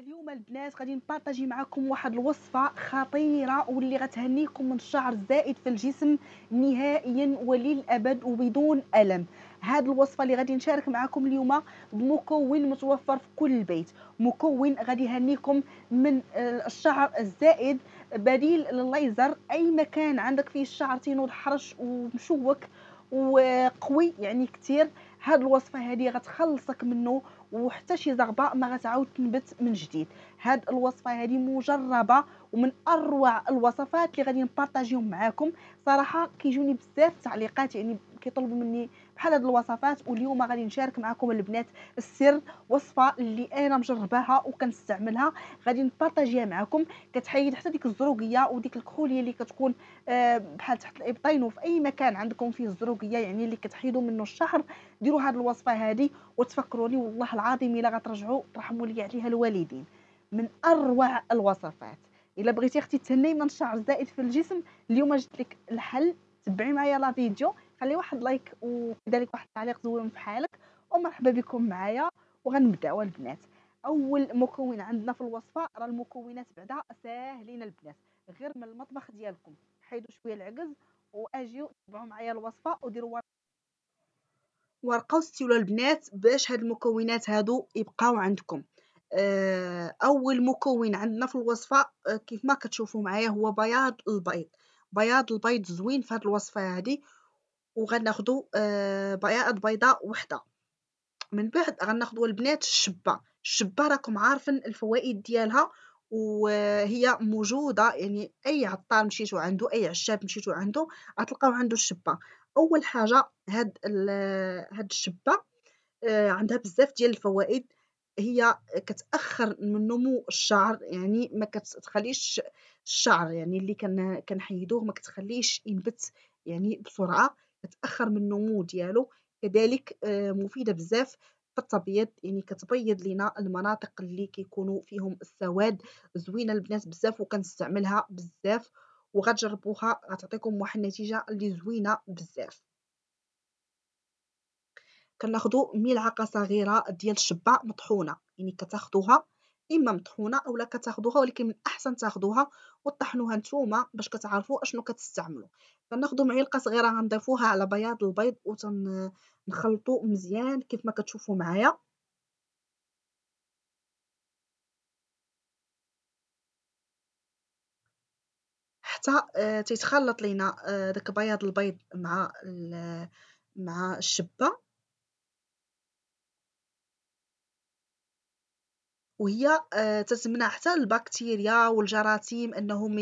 اليوم البنات غادي نبارطاجي معكم واحد الوصفه خطيره واللي غتهنيكم من الشعر الزائد في الجسم نهائيا وللابد وبدون الم هاد الوصفه اللي غادي نشارك معكم اليوم بمكون متوفر في كل بيت مكون غادي يهنيكم من آه، الشعر الزائد بديل للليزر اي مكان عندك فيه الشعر تينوض حرش ومشوك وقوي يعني كتير هاد الوصفه هذه غتخلصك منه وحتى شي زغبه ما غتعاود تنبت من جديد هاد الوصفه هذه مجربه ومن اروع الوصفات اللي غادي نبارطاجيهم معاكم صراحه كيجوني بزاف تعليقات يعني كيطلبوا مني بحال هاد الوصفات واليوم غادي نشارك معكم البنات السر وصفه اللي انا مجرباها وكنستعملها غادي نبارطاجيها معكم كتحيد حتى ديك الزروقيه وديك الكحوليه اللي كتكون آه، بحال تحت الابطين وفي اي مكان عندكم فيه الزروقيه يعني اللي كتحيدوا منه الشهر ديروا هاد الوصفه هذه وتفكروني والله العظيم الا غترجعوا ترحموا لي عليها الوالدين من اروع الوصفات الا بغيتي اختي تهني من الشعر الزائد في الجسم اليوم جبت لك الحل تبعي معايا لا فيديو خلي واحد لايك وكذلك واحد التعليق زوين في حالك ومرحبا بكم معايا وغنبداو البنات اول مكون عندنا في الوصفه راه المكونات بعدا ساهلين البنات غير من المطبخ ديالكم حيدوا شويه العجز واجيو تبعوا معايا الوصفه وديروا ورقه وستيلو البنات باش هاد المكونات هادو يبقاو عندكم آه، اول مكون عندنا في الوصفه آه، كيف ما كتشوفوا معايا هو بياض البيض بياض البيض زوين في هاد الوصفه هادي وغناخدو آه، بياض بيضه وحده من بعد غناخدو البنات الشبه الشبه راكم عارفين الفوائد ديالها وهي موجوده يعني اي عطار مشيتو عنده اي عشاب مشيتو عنده غتلقاو عنده الشبه اول حاجه هاد هاد الشبه آه، عندها بزاف ديال الفوائد هي كتاخر من نمو الشعر يعني ما كتخليش الشعر يعني اللي كنحيدوه ما كتخليش ينبت يعني بسرعه كتاخر من النمو ديالو كذلك آه، مفيده بزاف في التبييض يعني كتبيض لينا المناطق اللي كيكونوا فيهم السواد زوينه البنات بزاف وكنستعملها بزاف وغتجربوها غتعطيكم واحد النتيجه اللي زوينه بزاف كناخذوا ملعقه صغيره ديال الشبع مطحونه يعني كتاخذوها اما مطحونه اولا كتاخذوها ولكن من الاحسن تاخذوها وطحنوها نتوما باش كتعرفوا اشنو كتستعملوا فناخذوا معلقه صغيره غنضيفوها على بياض البيض وتنخلطوا مزيان كيف ما كتشوفوا معايا حتى آه، تيتخلط لينا آه، داك بياض البيض مع مع الشبه وهي آه، تتمنع حتى البكتيريا والجراثيم انهم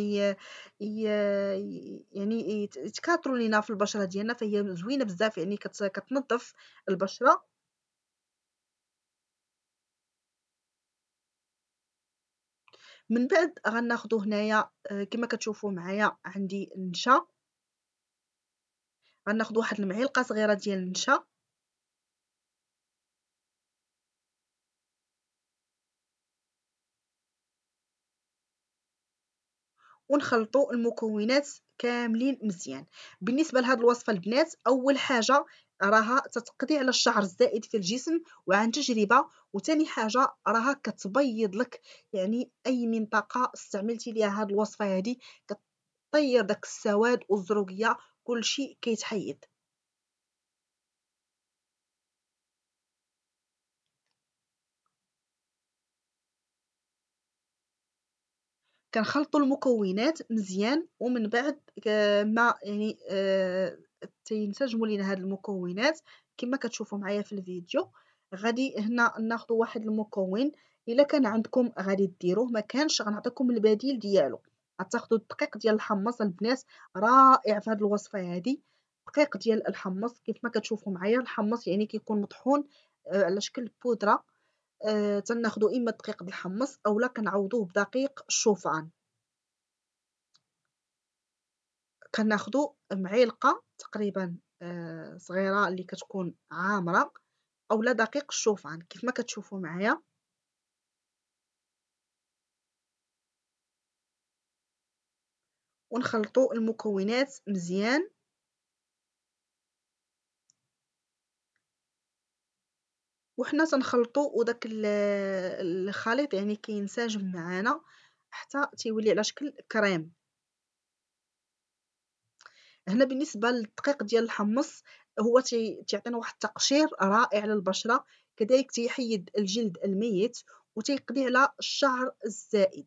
يعني يتكاثروا لينا في البشره ديالنا فهي زوينه بزاف يعني كتنظف البشره من بعد غناخذوا هنايا آه، كما كتشوفوا معايا عندي النشا غناخذوا واحد المعلقه صغيره ديال النشا ونخلطوا المكونات كاملين مزيان بالنسبه لهاد الوصفه البنات اول حاجه راها تتقضي على الشعر الزائد في الجسم وعن تجربه وثاني حاجه راها كتبيض لك يعني اي منطقه استعملتي ليها هاد الوصفه هادي كطير داك السواد والزروقيه كلشي كيتحيد كنخلطوا المكونات مزيان ومن بعد ما يعني آه، تينسجموا لينا هاد المكونات كما كتشوفوا معايا في الفيديو غادي هنا ناخذ واحد المكون الا كان عندكم غادي ديروه ما كانش غنعطيكم البديل ديالو غتاخذوا الدقيق ديال الحمص البنات رائع في هذه الوصفه هذه الدقيق ديال الحمص كيف ما كتشوفوا معايا الحمص يعني كيكون مطحون آه، على شكل بودره آه تناخدو اما دقيق د اولا كنعوضوه بدقيق الشوفان كناخدو معلقه تقريبا آه صغيره اللي كتكون عامره اولا دقيق الشوفان كيف ما كتشوفوا معايا ونخلطوا المكونات مزيان وحنا تنخلطو وداك الخليط يعني كينسجم معانا حتى تيولي على شكل كريم هنا بالنسبه للدقيق ديال الحمص هو تيعطينا واحد التقشير رائع للبشره كذلك تيحيد الجلد الميت وتيقضي على الشعر الزائد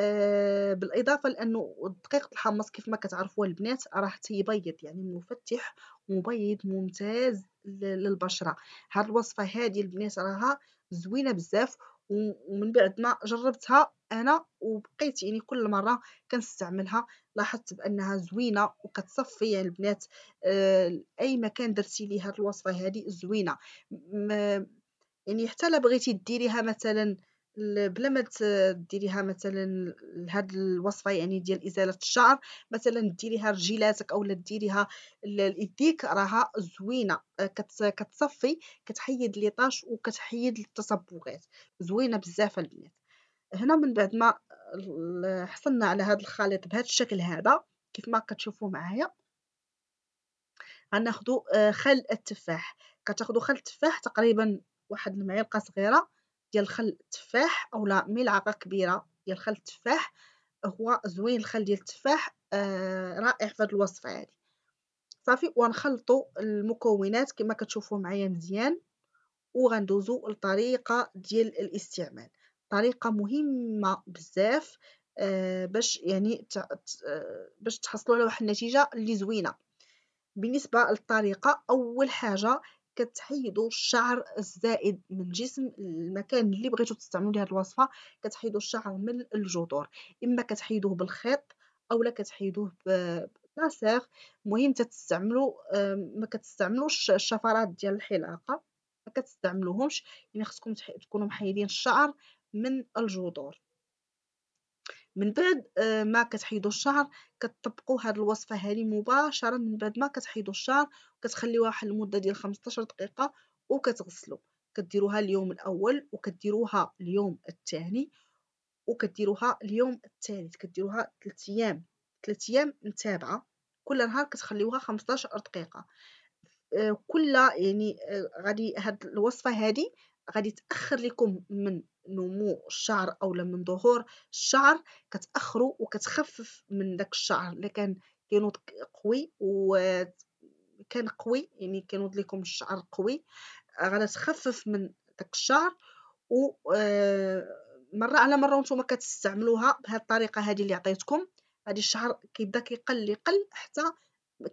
آه، بالاضافه لانه دقيق الحمص كيف ما كتعرفوا البنات راه تيبيض يعني مفتح مبيض ممتاز للبشره هاد الوصفه هادي البنات راها زوينه بزاف ومن بعد ما جربتها انا وبقيت يعني كل مره كنستعملها لاحظت بانها زوينه وكتصفي يعني البنات آه، اي مكان درتي ليه هاد الوصفه هادي زوينه يعني حتى لا بغيتي ديريها مثلا بلا ما ديريها مثلا لهاد الوصفه يعني ديال ازاله الشعر مثلا ديريها رجيلاتك اولا ديريها ليديك راها زوينه آه، كتصفي كتحيد لي طاش وكتحيد التصبغات زوينه بزاف البنات هنا من بعد ما حصلنا على هذا الخليط بهذا الشكل هذا كيف ما كتشوفوا معايا غناخذوا آه، خل التفاح كتاخذوا خل التفاح تقريبا واحد المعلقه صغيره ديال خل التفاح اولا ملعقه كبيره ديال خل التفاح هو زوين الخل ديال التفاح آه رائع في هذه الوصفه هذه صافي ونخلطوا المكونات كما كتشوفوا معايا مزيان وغندوزو لطريقه ديال الاستعمال طريقه مهمه بزاف آه باش يعني آه، باش تحصلوا على واحد النتيجه اللي زوينه بالنسبه للطريقه اول حاجه كتحيدوا الشعر الزائد من الجسم المكان اللي بغيتو تستعملوا لهذه الوصفه كتحيدوا الشعر من الجذور اما كتحيدوه بالخيط اولا كتحيدوه بلاسيغ المهم تستعملوا ما كتستعملوش الشفرات ديال الحلاقه ما كتستعملوهمش يعني خصكم تكونوا محيدين الشعر من الجذور من بعد آه، ما كتحيدوا الشعر كتطبقوا هاد الوصفه هذه مباشره من بعد ما كتحيدوا الشعر كتخليوها واحد المده ديال 15 دقيقه وكتغسلوا كديروها اليوم الاول وكديروها اليوم الثاني وكديروها اليوم الثالث كديروها 3 ايام 3 ايام متابعه كل نهار كتخليوها 15 دقيقه آه، كل يعني آه، غادي هاد الوصفه هذه غادي تاخر لكم من نمو الشعر اولا من ظهور الشعر كتاخروا وكتخفف من داك الشعر اللي كان كينوض قوي وكان قوي يعني كينوض لكم الشعر قوي آه، غتخفف من داك الشعر و آه، مره على مره وانتم كتستعملوها بهذه الطريقه هذه اللي عطيتكم هذه الشعر كيبدا كيقل يقل حتى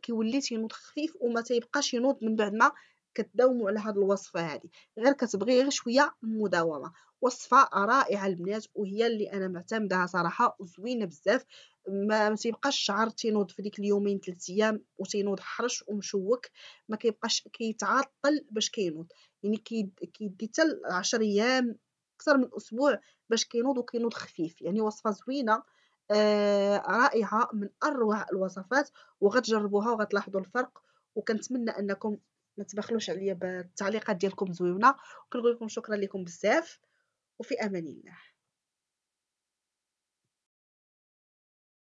كيولي تينوض خفيف وما تيبقاش ينوض من بعد ما كتداوموا على هاد الوصفه هذه غير كتبغي غير شويه مداومه وصفه رائعه البنات وهي اللي انا معتمدها صراحه زوينه بزاف ما, ما تيبقاش الشعر تينوض في ديك اليومين ثلاث ايام وتينوض حرش ومشوك ما كيبقاش كيتعطل باش كينوض يعني كيدي حتى 10 ايام اكثر من اسبوع باش كينوض وكينوض خفيف يعني وصفه زوينه آه رائعه من اروع الوصفات وغتجربوها وغتلاحظوا الفرق وكنتمنى انكم ما تبخلوش عليا بالتعليقات ديالكم زويونه وكنقول لكم شكرا لكم بزاف وفي امان الله